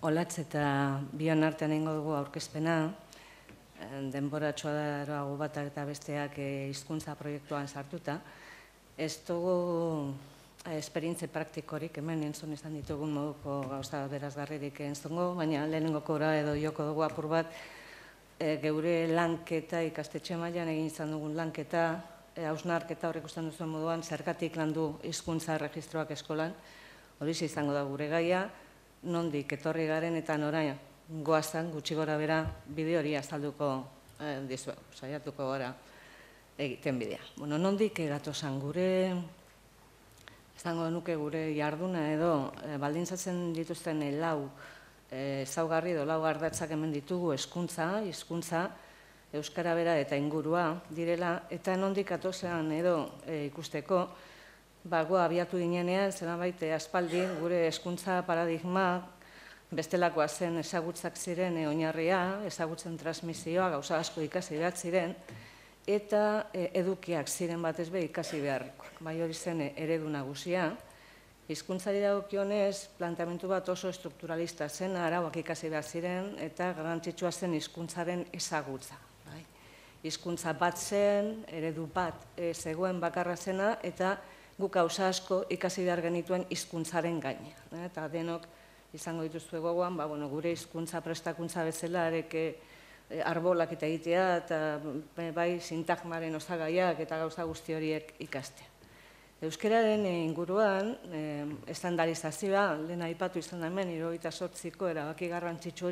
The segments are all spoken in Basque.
Olatz eta bion artean ingo dugu aurkezpena, eh, denbora txoa dago batak eta besteak eh, hizkuntza proiektuan sartuta. Ez dugu eh, esperientze praktikorik hemen entzun izan ditugun moduko gauza berazgarririk entzungo, baina lehenengo kora edo joko dugu apur bat geure lanketa ikastetxe mailan egin izan dugun lanketa, e, hausnarketa horrek ustean duzuen moduan, zergatik landu hizkuntza registroak eskolan, hori izango da gure gaia, nondik etorri garen eta norain goazan gutxi gora bera bide hori azalduko eh, saiatuko gara egiten bidea. Bueno, nondik egatu zan gure, zango nuke gure jarduna edo eh, baldintzatzen dituzten lau eh, zaugarri edo lau gardatzak hemen ditugu eskuntza, hizkuntza, euskara bera eta ingurua direla, eta nondik atozean edo eh, ikusteko, bago abiatu dinenean, zena baite, aspaldi, gure eskuntza paradigma, bestelakoa zen ezagutzak ziren eonarria, eh, oinarria, ezagutzen transmisioa, gauza asko ikasi behar ziren, eta eh, edukiak ziren batez be ikasi behar, Bai hori zen ere eh, eredu nagusia. Hizkuntzari dagokionez, planteamentu bat oso estrukturalista zen, arauak ikasi behar ziren, eta garantzitsua zen hizkuntzaren ezagutza. Bai. Hizkuntza bat zen, eredu bat zegoen bakarra zena, eta guk hausa asko ikasi behar genituen hizkuntzaren gaine. Eh? Eta denok izango dituzu egoan, ba, bueno, gure hizkuntza prestakuntza bezala, eh, arbolak eta egitea, eta eh, bai sintagmaren osagaiak eta gauza guzti horiek ikastea. Euskararen inguruan, estandarizazioa, lehen aipatu izan hemen, iroita sortziko erabaki garrantzitsu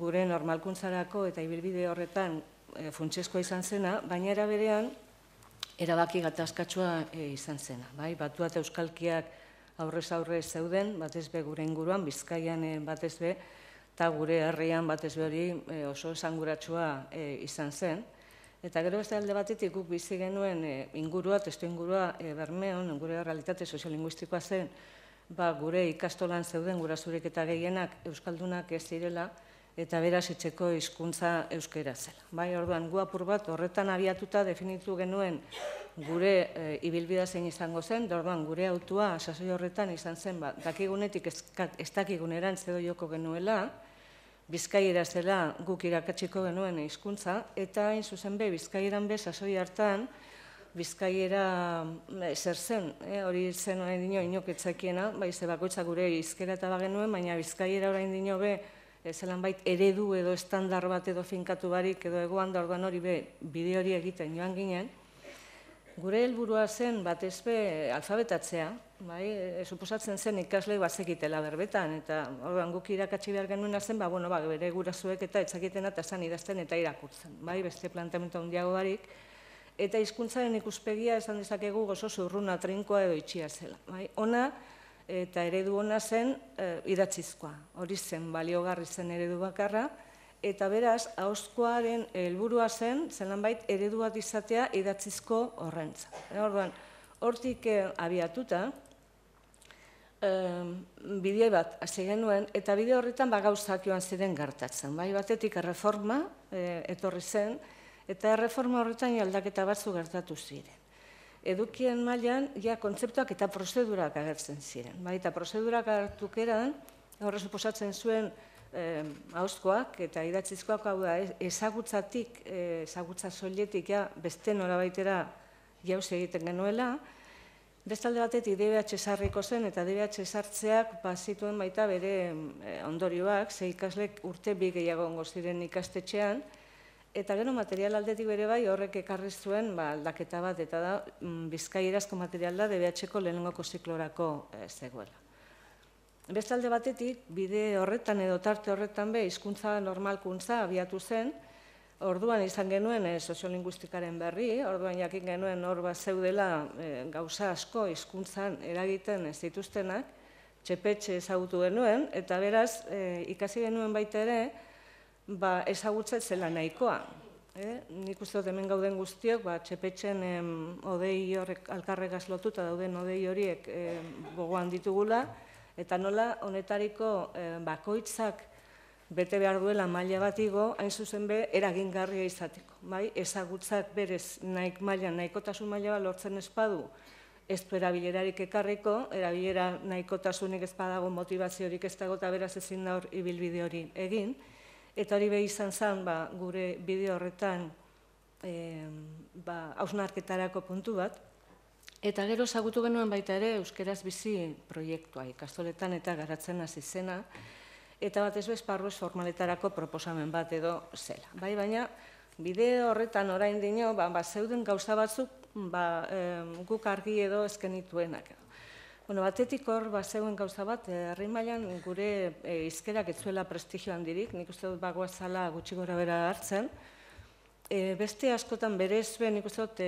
gure normalkuntzarako eta ibilbide horretan eh, izan zena, baina eraberean, erabaki gatazkatsua e, izan zena. Bai? Batu eta euskalkiak aurrez aurre zeuden, batez be gure inguruan, bizkaian eh, batez be, eta gure herrian batez be hori eh, oso esanguratsua izan zen. Eta gero beste alde batetik guk bizi genuen e, ingurua, testu ingurua e, bermeon, gure realitate soziolinguistikoa zen, ba, gure ikastolan zeuden gurasurik eta gehienak euskaldunak ez direla, eta beraz etxeko hizkuntza euskera zela. Bai, orduan gu bat horretan abiatuta definitu genuen gure e, ibilbidea zein izango zen. Orduan gure autua sasoi horretan izan zen ba, dakigunetik ez dakigunean zedo joko genuela Bizkaiera zela guk irakatsiko genuen hizkuntza eta hain zuzen be Bizkaieran be sasoi hartan Bizkaiera mm, zer zen, eh? hori zen orain dino inoketzakiena, bai ze bakoitza gure izkera eta bagenuen, baina Bizkaiera orain dino be, zelan bait eredu edo estandar bat edo finkatu barik edo egoan da orduan hori be, bide hori egiten joan ginen, gure helburua zen bat ezbe alfabetatzea, bai, e, suposatzen zen ikasle bazekitela berbetan, eta orduan guk irakatsi behar genuen zen, ba, bueno, ba, bere gurasuek eta etzakiten eta zan idazten eta irakurtzen, bai, beste planteamendu handiago barik, eta hizkuntzaren ikuspegia esan dezakegu gozo zurruna trinkoa edo itxia zela. Bai, ona, eta eredu hona zen e, idatzizkoa. Hori zen baliogarri zen eredu bakarra, eta beraz, hauskoaren helburua zen, zelan bait, ereduat izatea idatzizko horrentza. orduan, hortik eh, abiatuta, bide bat hasi genuen, eta bide horretan bagauzak joan ziren gertatzen. Bai batetik erreforma, eh, etorri zen, eta erreforma horretan aldaketa batzu gertatu ziren edukien mailan ja kontzeptuak eta prozedurak agertzen ziren. Bai, eta prozedurak hartukeran horre suposatzen zuen eh, auskoak eta idatzizkoak hau da ezagutzatik, eh, ezagutza soiletik ja beste norabaitera jaus egiten genuela. Bestalde batetik DBH sarriko zen eta DBH sartzeak pasituen baita bere ondorioak, ze ikaslek urte bi gehiago ziren ikastetxean, Eta gero material aldetik bere bai horrek ekarri zuen ba, aldaketa bat eta da mm, bizkaierazko material da debeatxeko lehenengoko ziklorako eh, zegoela. Beste alde batetik bide horretan edo tarte horretan be hizkuntza normalkuntza abiatu zen, orduan izan genuen e, berri, orduan jakin genuen hor bat zeudela eh, gauza asko hizkuntzan eragiten ez dituztenak, txepetxe ezagutu genuen eta beraz ikasi genuen baita ere, ba, ezagutzen zela nahikoa. Eh? Nik uste dut hemen gauden guztiok, ba, txepetxen em, odei horrek alkarregaz lotuta dauden odei horiek em, gogoan ditugula, eta nola honetariko em, bakoitzak bete behar duela maila batigo, hain zuzen be, garria izateko. Bai? Ezagutzak berez naik maila, naikotasun maila bat lortzen espadu, ez du erabilerarik ekarriko, erabilera nahikotasunik ez badago motivaziorik ez dago eta beraz ezin da hor ibilbide hori egin. Eta hori behi izan zen, ba, gure bideo horretan e, ba, puntu bat. Eta gero zagutu genuen baita ere Euskeraz bizi proiektua ikastoletan eta garatzen hasi zena. Eta bat ez bezparru formaletarako proposamen bat edo zela. Bai, baina bide horretan orain dino, ba, ba, zeuden gauza batzuk ba, e, guk argi edo eskenituenak. Bueno, batetik hor, bat gauza bat, herri eh, mailan gure eh, izkerak etzuela zuela prestigio handirik, nik uste dut bagoa zala gutxi gora bera hartzen. E, beste askotan bere ezbe, nik uste dut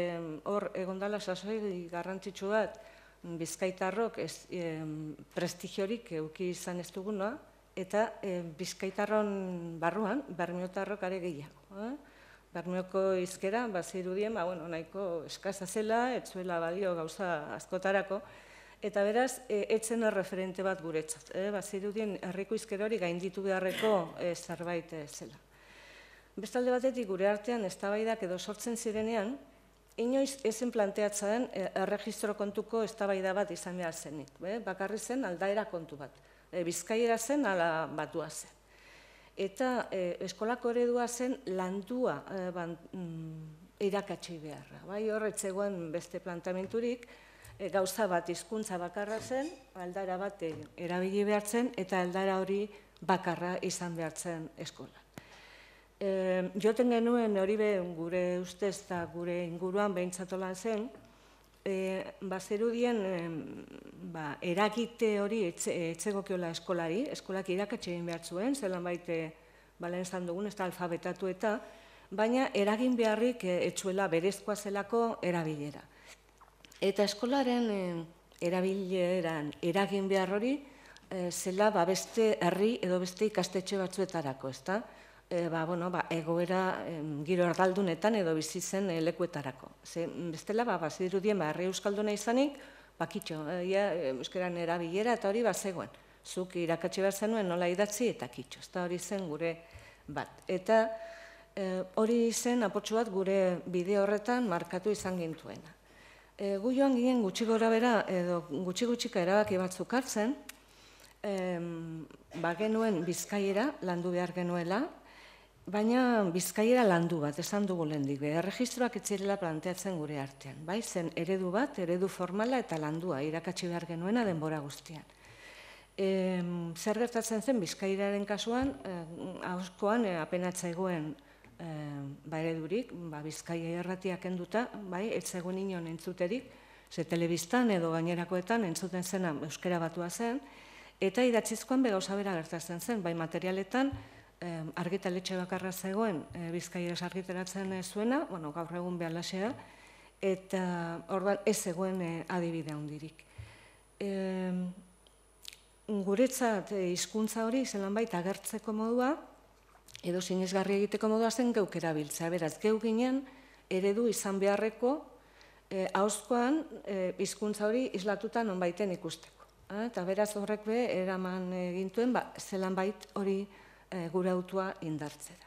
hor egondala sasoi garrantzitsu bat, bizkaitarrok ez, prestigiorik euki izan ez duguna, eta bizkaitarron barruan, bermiotarrok are gehiago. Eh? Bermioko izkera, bazirudien, ba, bueno, nahiko eskaza zela, ez zuela badio gauza askotarako, Eta beraz, etzen da referente bat guretzat. Eh? Baziru dien, herriko izkero hori gainditu beharreko eh, zerbait eh, zela. Bestalde batetik gure artean, ez edo sortzen zirenean, inoiz ezen planteatza den erregistro kontuko ez bat izan behar zenik. Bakarri zen aldaera kontu bat. Bizkaiera zen, ala batua zen. Eta eskolako ere zen landua mm, Bai beharra. Horretzegoen beste plantamenturik, E, gauza bat hizkuntza bakarra zen, aldara bat e, erabili behartzen, eta aldara hori bakarra izan behartzen eskola. E, joten genuen hori behen gure ustez eta gure inguruan behintzatola zen, e, ba, ba, eragite hori etxe, eskolari, eskolak irakatxe behartzuen, behar zuen, zelan baite balen zan dugun, ez da alfabetatu eta, baina eragin beharrik etxuela berezkoa zelako erabilera. Eta eskolaren eh, erabileran eragin behar hori, eh, zela ba, beste herri edo beste ikastetxe batzuetarako, ez eh, ba, bueno, ba, egoera giro erdaldunetan edo bizi zen lekuetarako. Ze, mm, bestela, ba, baziru ba, herri euskalduna izanik, bakitxo, euskeran erabilera eta hori bazegoen. Zuk irakatsi bat zenuen nola idatzi eta kitxo, ez hori zen gure bat. Eta hori zen apotxu bat gure bide horretan markatu izan gintuena. E, gu joan ginen gutxi gora bera, edo gutxi gutxika erabaki batzuk hartzen, e, ba bizkaiera landu behar genuela, baina bizkaiera landu bat, esan dugu lehen dik, registroak etzirela planteatzen gure artean. Bai, zen eredu bat, eredu formala eta landua irakatsi behar genuena denbora guztian. E, zer gertatzen zen bizkaieraren kasuan, e, eh, hauskoan e, eh, apenatzaiguen ba eredurik, ba, bizkaia erratiak enduta, bai, etzegoen inon entzuterik, ze telebistan edo gainerakoetan entzuten zena euskera batua zen, eta idatzizkoan bega bera gertatzen zen, bai materialetan, argitaletxe bakarra zegoen Bizkaiera bizkaieraz argiteratzen e, zuena, bueno, gaur egun behalasea, eta orduan ez zegoen e, adibide handirik. E, guretzat hizkuntza hori zelan baita agertzeko modua, edo sinesgarri egiteko modua zen geuk erabiltza. Beraz, geu ginen eredu izan beharreko eh auzkoan eh hizkuntza hori islatuta nonbaiten ikusteko. Ah, eta beraz horrek be eraman egintuen, ba zelanbait hori e, gure autua indartzera.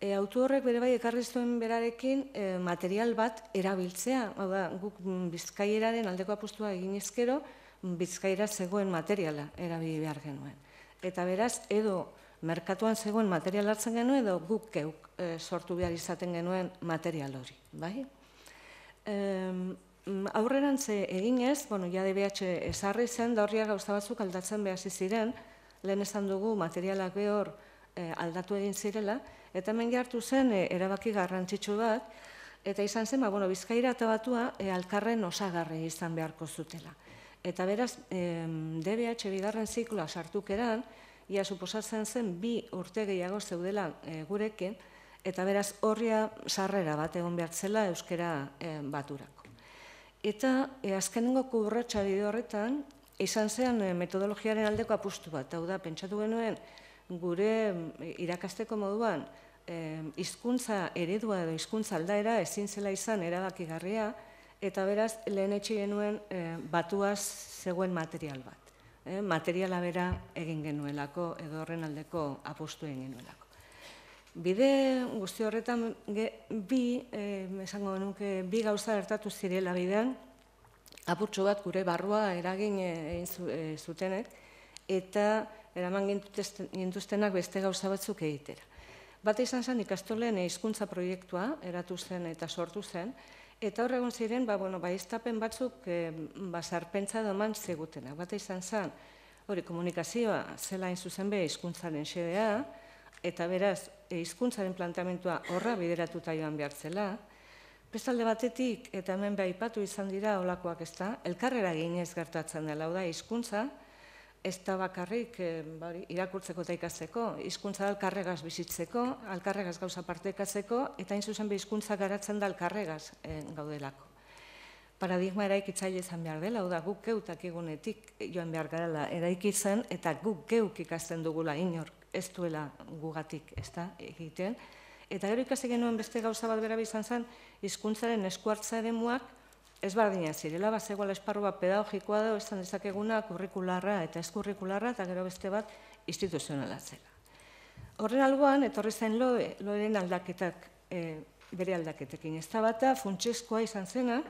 E, autu horrek bere bai ekarri zuen berarekin e, material bat erabiltzea, hau da guk Bizkaieraren aldeko apostua egin ezkero Bizkaiera zegoen materiala erabili behar genuen. Eta beraz edo merkatuan zegoen material hartzen genuen edo guk eh, sortu behar izaten genuen material hori, bai? E, aurreran ze egin ez, bueno, ja DBH esarri zen, da horriak gauza batzuk aldatzen behaz ziren, lehen esan dugu materialak behor e, aldatu egin zirela, eta hemen hartu zen eh, erabaki garrantzitsu bat, eta izan zen, ba, bueno, bizkaira eta batua e, alkarren osagarri izan beharko zutela. Eta beraz, e, DBH bigarren zikloa sartukeran, ia suposatzen zen bi urte gehiago zeudela eh, gurekin, eta beraz horria sarrera bat egon behartzela euskera e, baturako. Eta e, eh, azkenengo kurretxa bide horretan, izan zean e, metodologiaren aldeko apustu bat, hau da, pentsatu genuen, gure mm, irakasteko moduan, e, hizkuntza eredua edo hizkuntza aldaera ezin zela izan erabakigarria, eta beraz lehen etxi genuen e, batuaz zegoen material bat. Eh, materiala bera egin genuelako edo horren aldeko apostu egin genuelako. Bide guzti horretan bi, esango nuke, bi gauza hartatu zirela bidean, apurtxo bat gure barrua eragin eh, eh, zutenek, eta eraman gintuztenak beste gauza batzuk egitera. Bate izan zen ikastolen hizkuntza proiektua eratu zen eta sortu zen, Eta horre egun ziren, ba, bueno, ba, iztapen batzuk e, ba, zarpentza da Bata izan zen, hori komunikazioa zela zuzen be izkuntzaren xedea, eta beraz, e, izkuntzaren planteamentua horra bideratuta joan behar zela. batetik, eta hemen behar izan dira olakoak ez da, elkarrera ginez gertatzen dela, hau da, izkuntza, ez da bakarrik eh, ba irakurtzeko eta ikasteko, hizkuntza da alkarregaz bizitzeko, alkarregaz gauza partekatzeko, eta hain zuzen izkuntza garatzen da alkarregaz eh, gaudelako. Paradigma eraikitzaile izan behar dela, hau da guk geutak egunetik joan behar garela eraikitzen, eta guk geuk ikasten dugula inork ez duela gugatik, ez da, egiten. Eta gero ikasik genuen beste gauza bat bera bizan zen, izkuntzaren eskuartza edemuak, ez bardina zirela, ba, bat zegoa esparru pedagogikoa da, esan dezakeguna kurrikularra eta eskurrikularra eta gero beste bat instituzionala zela. Horren alboan, etorri zen loe aldaketak e, bere aldaketekin. Ez da bata, funtsezkoa izan zena,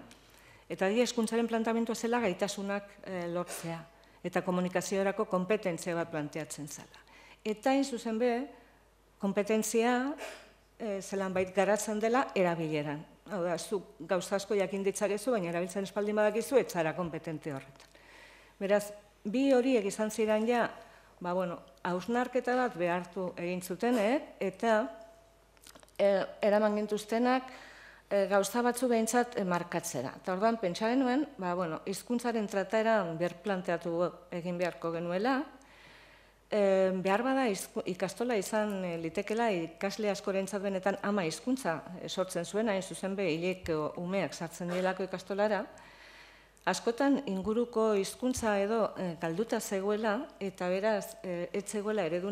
eta di eskuntzaren plantamentua zela gaitasunak e, lortzea, eta komunikazioerako kompetentzia bat planteatzen zela. Eta hain zuzen be, kompetentzia e, zelan bait garatzen dela erabileran hau da, zu gauzasko jakin ditzakezu, baina erabiltzen espaldin badakizu, etxara kompetente horretan. Beraz, bi horiek izan ziren ja, ba, bueno, hausnarketa bat behartu egin zuten, eta e, eraman gintuztenak e, gauza batzu behintzat markatzera. Eta orduan, pentsa genuen, ba, bueno, izkuntzaren trataera berplanteatu egin beharko genuela, behar bada ikastola izan eh, litekela ikasle askoren benetan ama hizkuntza eh, sortzen zuena, hain zuzen be, umeak sartzen dielako ikastolara, askotan inguruko hizkuntza edo kalduta eh, zegoela eta beraz ez zegoela eredu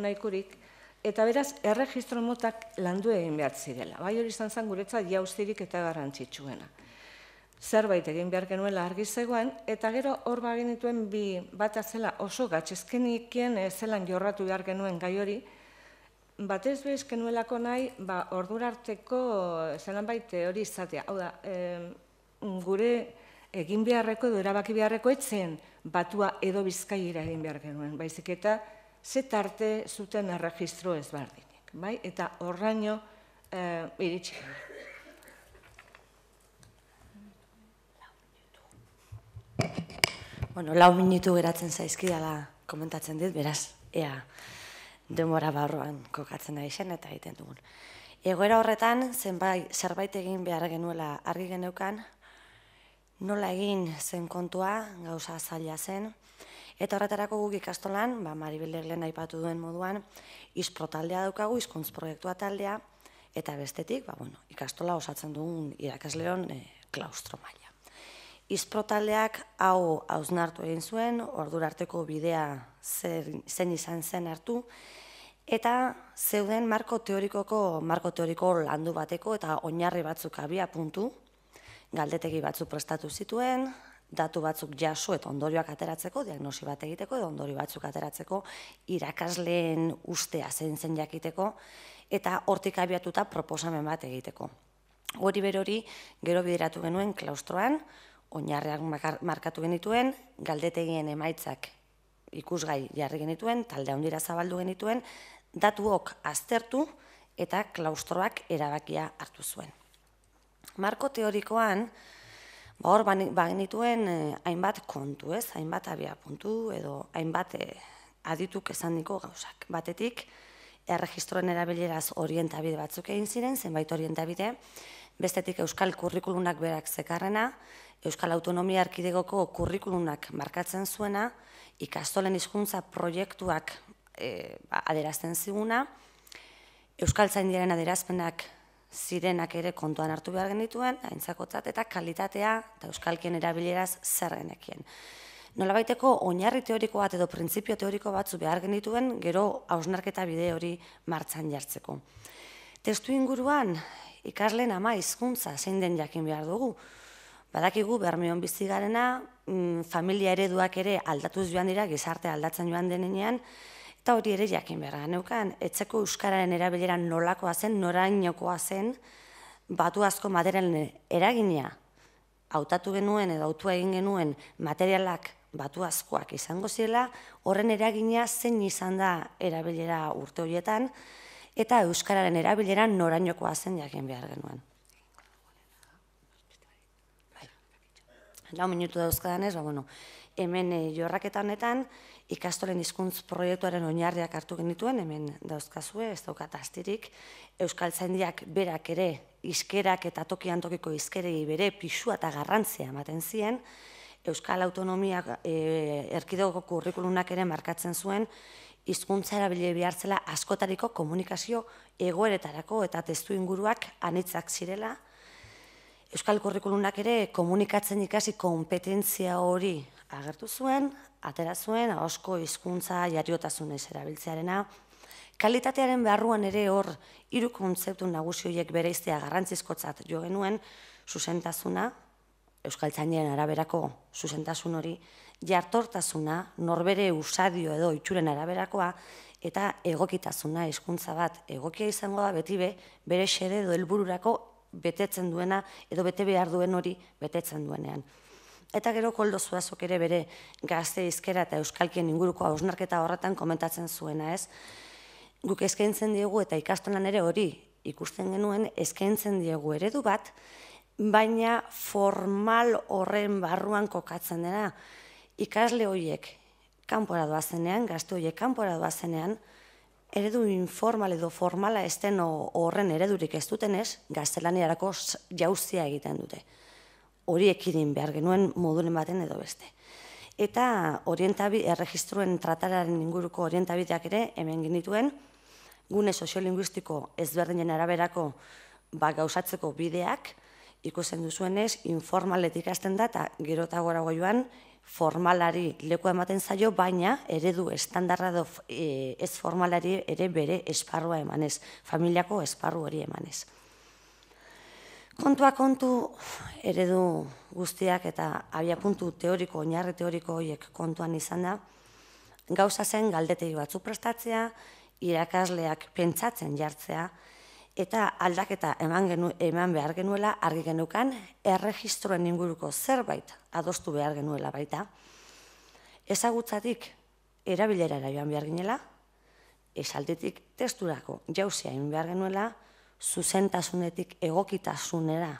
Eta beraz, erregistro motak landu egin behatzi dela. Bai hori izan zen guretzat jauzirik eta garrantzitsuena zerbait egin behar genuela argi zegoen, eta gero hor bagenituen bi bat zela oso gatzezkenikien eh, zelan jorratu behar genuen gai hori, batez behiz genuelako nahi, ba, ordura arteko eh, zelan baite eh, hori izatea. Hau da, gure egin beharreko edo erabaki beharreko etzen batua edo bizkaira egin behar genuen, baizik eta ze tarte zuten erregistro ezberdinik, bai? Eta horraino e, iritsi Bueno, lau minutu geratzen zaizkidala komentatzen dit, beraz, ea, demora barroan kokatzen da izan eta egiten dugun. Egoera horretan, zenbait, zerbait egin behar genuela argi geneukan, nola egin zen kontua, gauza zaila zen, eta horretarako guk ikastolan, ba, Maribel Leglen aipatu duen moduan, izprotaldea daukagu, izkuntz proiektua taldea, eta bestetik, ba, bueno, ikastola osatzen dugun irakasleon e, eh, klaustro mai izprotaleak hau hausnartu egin zuen, ordura arteko bidea zen izan zen hartu, eta zeuden marko teorikoko, marko teoriko landu bateko eta oinarri batzuk abia puntu, galdetegi batzuk prestatu zituen, datu batzuk jaso eta ondorioak ateratzeko, diagnosi bat egiteko edo ondori batzuk ateratzeko, irakasleen ustea zein zen jakiteko, eta hortik abiatuta proposamen bat egiteko. Hori berori gero bideratu genuen klaustroan, oinarriak markatu genituen, galdetegien emaitzak ikusgai jarri genituen, talde handira zabaldu genituen, datuok aztertu eta klaustroak erabakia hartu zuen. Marko teorikoan, ba, hor bagenituen eh, hainbat kontu, ez, hainbat abia puntu, edo hainbat eh, adituk esan niko gauzak. Batetik, erregistroen erabileraz orientabide batzuk egin ziren, zenbait orientabide, bestetik euskal kurrikulunak berak zekarrena, Euskal Autonomia Arkidegoko kurrikulunak markatzen zuena, ikastolen hizkuntza proiektuak e, ba, aderazten ziguna, Euskal Zaindiaren aderazpenak zirenak ere kontuan hartu behar genituen, aintzakotzat eta kalitatea eta euskalkien erabileraz zer genekien. Nola baiteko, oinarri teoriko bat edo printzipio teoriko batzu behar genituen, gero hausnarketa bide hori martzan jartzeko. Testu inguruan, ikasleen ama hizkuntza zein den jakin behar dugu, Badakigu bermeon bizi garena, mm, familia ereduak ere aldatuz joan dira, gizarte aldatzen joan denean, eta hori ere jakin behar neukan, Etzeko Euskararen erabilera nolakoa zen, norainokoa zen, batu asko materialen eragina. Hautatu genuen edo autua egin genuen materialak batu askoak izango zirela, horren eragina zen izan da erabilera urte horietan, eta Euskararen erabilera norainokoa zen jakin behar genuen. lau minutu dauzkadan ez, ba, bueno, hemen eh, jorraketanetan ikastolen izkuntz proiektuaren oinarriak hartu genituen, hemen dauzkazue, ez daukat astirik, Euskal Zendiak berak ere izkerak eta tokian tokiko izkerei bere pisua eta garrantzia ematen ziren, Euskal Autonomia e, erkidegoko kurrikulunak ere markatzen zuen, hizkuntza erabile bihartzela askotariko komunikazio egoeretarako eta testu inguruak anitzak zirela, Euskal Kurrikulunak ere komunikatzen ikasi kompetentzia hori agertu zuen, atera zuen, ahosko hizkuntza jariotasun ez erabiltzearena. Kalitatearen beharruan ere hor, hiru kontzeptu nagusi iztea bereiztea garrantzizkotzat jo genuen, zuzentasuna, Euskal araberako zuzentasun hori, jartortasuna, norbere usadio edo itxuren araberakoa, eta egokitasuna hizkuntza bat egokia izango da beti be, bere xede edo betetzen duena edo bete behar duen hori betetzen duenean. Eta gero koldo zuazok ere bere gazte izkera eta euskalkien inguruko hausnarketa horretan komentatzen zuena ez. Guk eskaintzen diegu eta ikastonan ere hori ikusten genuen eskaintzen diegu eredu bat, baina formal horren barruan kokatzen dena ikasle horiek kanpora doazenean, gazte horiek kanpora doazenean, eredu informal edo formala ez horren eredurik ez dutenez gaztelaniarako jauztia egiten dute. Hori ekidin behar genuen modulen baten edo beste. Eta erregistruen tratararen inguruko orientabideak ere hemen ginituen, gune soziolinguistiko ezberdinen araberako ba, gauzatzeko bideak, ikusten duzuenez informaletik azten da eta gero eta goioan, formalari leku ematen zaio, baina eredu estandarra do e, ez formalari ere bere esparrua emanez, familiako esparru hori emanez. Kontua kontu eredu guztiak eta abia puntu teoriko, oinarri teoriko hoiek kontuan izan da, gauza zen galdetei batzu prestatzea, irakasleak pentsatzen jartzea, eta aldaketa eman, genu, eman behar genuela argi genukan, erregistroen inguruko zerbait adostu behar genuela baita. Ezagutzatik erabilera joan behar genuela, esaldetik testurako jauzea egin behar genuela, zuzentasunetik egokitasunera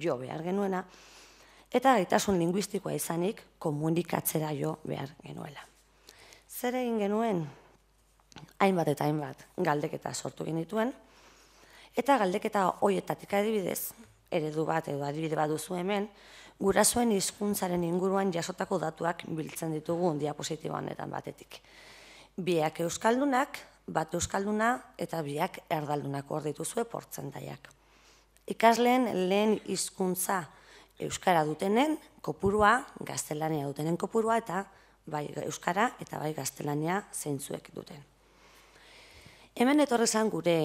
jo behar genuela, eta gaitasun linguistikoa izanik komunikatzera jo behar genuela. Zer egin genuen, hainbat eta hainbat galdeketa sortu genituen, Eta galdeketa hoietatik adibidez, eredu bat edo adibide baduzu hemen, gurasoen hizkuntzaren inguruan jasotako datuak biltzen ditugu diapositiboan honetan batetik. Biak euskaldunak, bat euskalduna eta biak erdaldunak hor dituzue portzentaiak. Ikasleen lehen hizkuntza euskara dutenen kopurua, gaztelania dutenen kopurua eta bai euskara eta bai gaztelania zeintzuek duten. Hemen etorrezan gure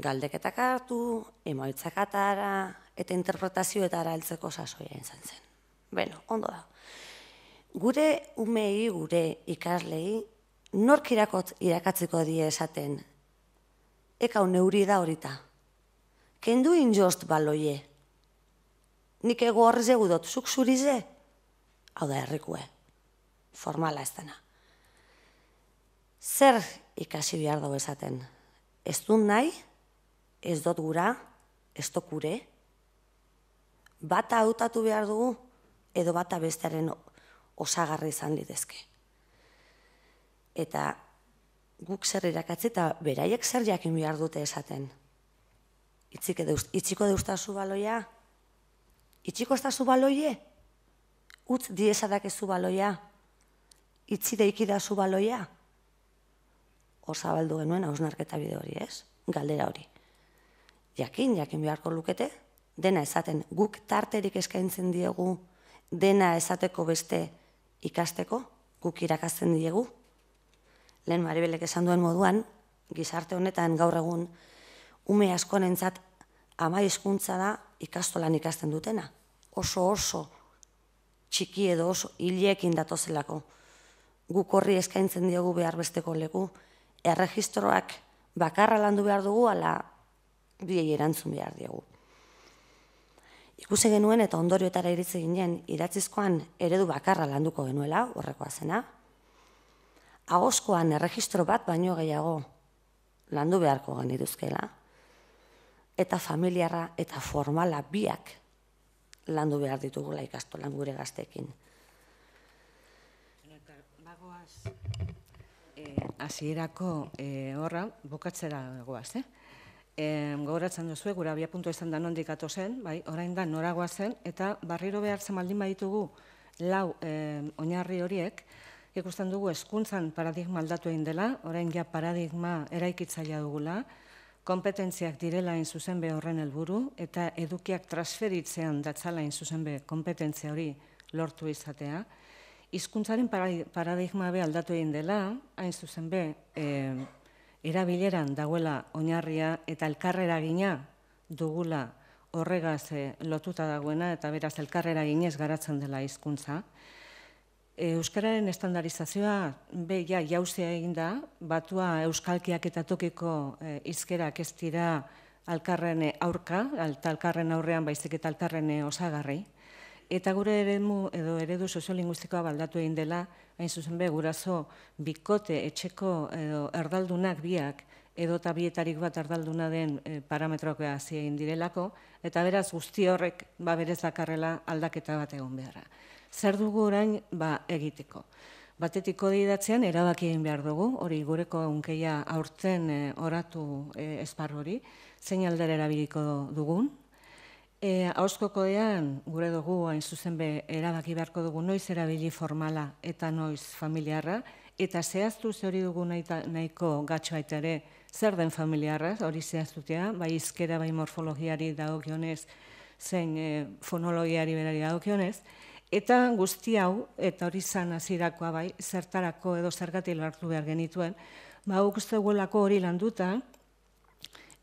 galdeketak hartu, emaitzakatara atara, eta interpretazioetara heltzeko sasoia izan zen. Bueno, ondo da. Gure umei, gure ikaslei, nork irakot irakatziko die esaten, ekau neuri da horita. Kendu injost baloie. Nik ego horri zegu dut, zuk zurize? Hau da errikue, formala ez dena. Zer ikasi behar dago esaten? Ez dut nahi, ez dut gura, ez dut gure, bata hautatu behar dugu, edo bata bestearen osagarri izan lidezke. Eta guk zer irakatze eta beraiek zer jakin behar dute esaten. Itxiko deustazu baloia, itxiko estazu baloie, utz diesadak ezu baloia, itzi deikida zu baloia, osabaldu genuen hausnarketa bide hori ez, galdera hori jakin, jakin beharko lukete, dena esaten guk tarterik eskaintzen diegu, dena esateko beste ikasteko, guk irakasten diegu. Lehen maribelek esan duen moduan, gizarte honetan gaur egun, ume askorentzat ama hizkuntza da ikastolan ikasten dutena. Oso oso txiki edo oso datozelako. Guk horri eskaintzen diegu behar besteko legu. Erregistroak bakarra landu behar dugu, ala biei erantzun behar diegu. Ikusi genuen eta ondorioetara iritzi ginen idatzizkoan eredu bakarra landuko genuela, horrekoa zena. agozkoan erregistro bat baino gehiago landu beharko geniduzkela eta familiarra eta formala biak landu behar ditugula ikastolan gure gaztekin. Bagoaz, e, eh, azierako eh, horra, bukatzera goaz, eh? gogoratzen duzu, gure abia puntu ezan da nondik ato zen, bai, orain da noragoa zen, eta barriro behar zen baditugu lau oinarri horiek, ikusten dugu eskuntzan paradigma aldatu egin dela, orain ja paradigma eraikitzaia dugula, kompetentziak direla inzuzen be horren helburu eta edukiak transferitzean datzala inzuzen be kompetentzia hori lortu izatea. Hizkuntzaren paradigma be aldatu egin dela, hain zuzen be, erabileran dagoela oinarria eta elkarrera gina dugula horregaz eh, lotuta dagoena eta beraz elkarrera ginez garatzen dela hizkuntza. Eh, euskararen estandarizazioa be ja jauzea egin da, batua euskalkiak eta tokiko eh, izkerak ez dira alkarren aurka, eta alkarren aurrean baizik eta alkarren osagarri. Eta gure eremu edo eredu soziolinguistikoa baldatu egin dela, hain zuzen be, gurazo bikote etxeko edo erdaldunak biak edo eta bietarik bat erdalduna den e, parametroak hasi egin direlako, eta beraz guzti horrek ba, berez aldaketa bat egon beharra. Zer dugu orain ba, egiteko? Batetiko kode erabaki egin behar dugu, hori gureko unkeia aurten eh, oratu eh, esparrori, zein aldera erabiliko dugun, E, gure dugu, hain zuzen erabaki beharko dugu, noiz erabili formala eta noiz familiarra, eta zehaztu ze hori dugu nahi, nahiko gatxo ere, zer den familiarra, hori zehaztutea, bai izkera, bai morfologiari dagokionez, zen e, fonologiari berari dagokionez, Eta guzti hau, eta hori zan azirakoa bai, zertarako edo zergatik lartu behar genituen, ba, guk hori landuta,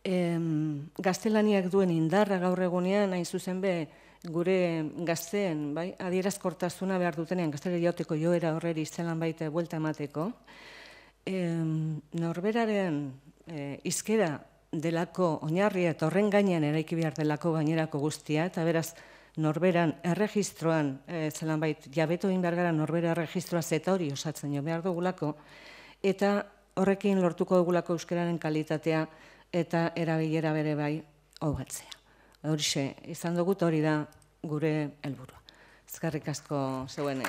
em, gaztelaniak duen indarra gaur egunean, hain zuzen be, gure gazteen, bai, adierazkortasuna behar dutenean, gaztele jauteko joera horreri izelan baita buelta emateko, norberaren e, izkera delako oinarria eta horren gainean eraiki behar delako gainerako guztia, eta beraz, norberan erregistroan, e, zelan jabeto egin behar norbera erregistroa zeta hori osatzen jo behar dugulako, eta horrekin lortuko dugulako euskararen kalitatea, eta erabilera bere bai hobatzea. Horixe, izan dugut hori da gure helburua. Ezkarrik asko zeuen